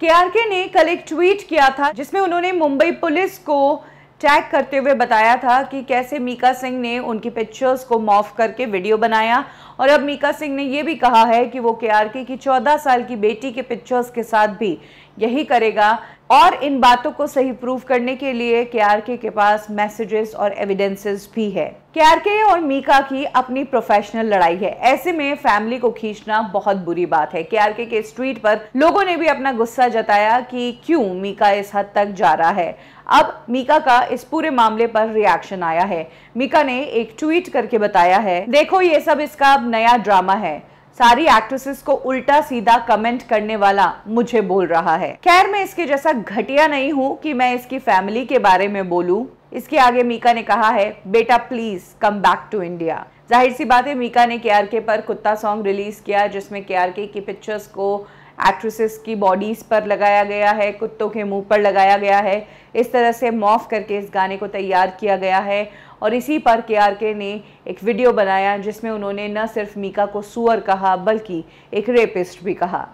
केआरके ने कल एक ट्वीट किया था जिसमें उन्होंने मुंबई पुलिस को टैग करते हुए बताया था कि कैसे मीका सिंह ने उनकी पिक्चर्स को मॉफ करके वीडियो बनाया और अब मीका सिंह ने यह भी कहा है कि वो केआरके की 14 साल की बेटी के पिक्चर्स के साथ भी यही करेगा और इन बातों को सही प्रूव करने के लिए के आर के पास मैसेजेस और एविडेंसेस भी है के आर के और मीका की अपनी प्रोफेशनल लड़ाई है ऐसे में फैमिली को खींचना बहुत बुरी बात है के आर के स्ट्रीट पर लोगों ने भी अपना गुस्सा जताया कि क्यों मीका इस हद तक जा रहा है अब मीका का इस पूरे मामले पर रिएक्शन आया है मीका ने एक ट्वीट करके बताया है देखो ये सब इसका अब नया ड्रामा है सारी एक्ट्रेसेस को उल्टा सीधा कमेंट करने वाला मुझे बोल रहा है खैर मैं इसके जैसा घटिया नहीं हूँ कि मैं इसकी फैमिली के बारे में बोलूँ इसके आगे मीका ने कहा है बेटा please come back to India जाहिर सी बात है मीका ने के पर कुत्ता सॉन्ग रिलीज किया जिसमें के की पिक्चर्स को एक्ट्रेसेस की बॉडीज़ पर लगाया गया है कुत्तों के मुंह पर लगाया गया है इस तरह से मॉफ करके इस गाने को तैयार किया गया है और इसी पर के आर के ने एक वीडियो बनाया जिसमें उन्होंने न सिर्फ मीका को सुअर कहा बल्कि एक रेपिस्ट भी कहा